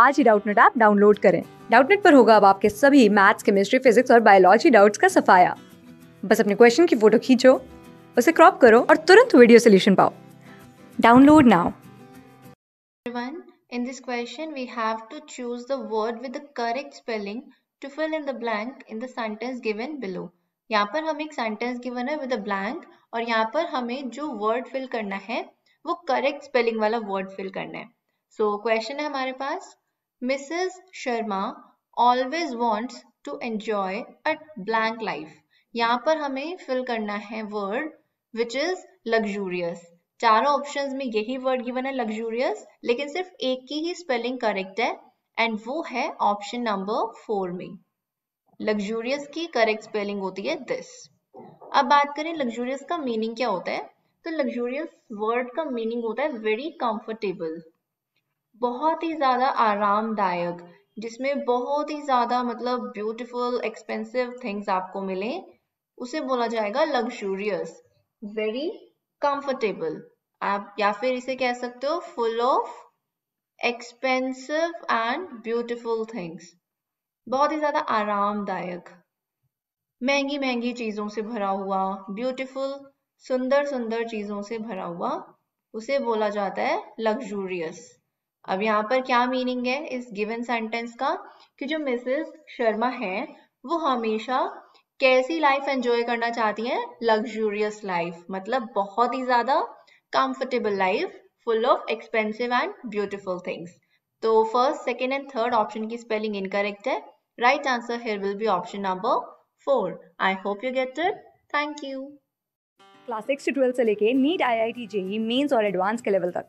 आज ही Doubtnut app download करें डाउटनेट पर होगा अब आपके सभी मैथ्स केमिस्ट्री फिजिक्स और बायोलॉजी डाउट्स का सफाया बस अपने क्वेश्चन की फोटो खींचो उसे क्रॉप करो और तुरंत वीडियो सोल्यूशन पाओ download now In this question, we have to choose the word with the correct spelling to fill in the blank in the sentence given below. यहाँ पर हमें एक सेंटेंस गिवन है विद अ ब्लैंक और यहाँ पर हमें जो वर्ड फिल करना है वो करेक्ट स्पेलिंग वाला वर्ड फिल करना है सो so, क्वेश्चन है हमारे पास Mrs Sharma always wants to enjoy a blank life यहाँ पर हमें फिल करना है वर्ड विच इज लग्जूरियस चारों ऑप्शन में यही वर्ड गिवन है लग्जूरियस लेकिन सिर्फ एक की ही स्पेलिंग करेक्ट है एंड वो है ऑप्शन नंबर फोर में लग्जूरियस की करेक्ट स्पेलिंग होती है दिस अब बात करें लग्जूरियस का मीनिंग क्या होता है तो लग्जूरियस वर्ड का मीनिंग होता है वेरी कंफर्टेबल बहुत ही ज़्यादा आरामदायक जिसमें बहुत ही ज़्यादा मतलब ब्यूटीफुल एक्सपेंसिव थिंग्स आपको मिले उसे बोला जाएगा लग्जूरियस वेरी कंफर्टेबल आप या फिर इसे कह सकते हो full of expensive and beautiful things बहुत ही ज़्यादा आरामदायक महंगी महंगी चीज़ों से भरा हुआ ब्यूटीफुल सुंदर सुंदर चीज़ों से भरा हुआ उसे बोला जाता है लग्जूरियस अब यहाँ पर क्या मीनिंग है इस गिवन सेंटेंस का कि जो मिसेस शर्मा है वो हमेशा कैसी लाइफ एंजॉय करना चाहती हैं लग्जूरियस लाइफ मतलब बहुत ही ज्यादा comfortable life full of expensive and beautiful things तो first second and third option की स्पेलिंग इनकरेक्ट है right answer here will be option number four I hope you get it thank you class six से लेके NEET I I T JEE Mains और advance level लेवल तक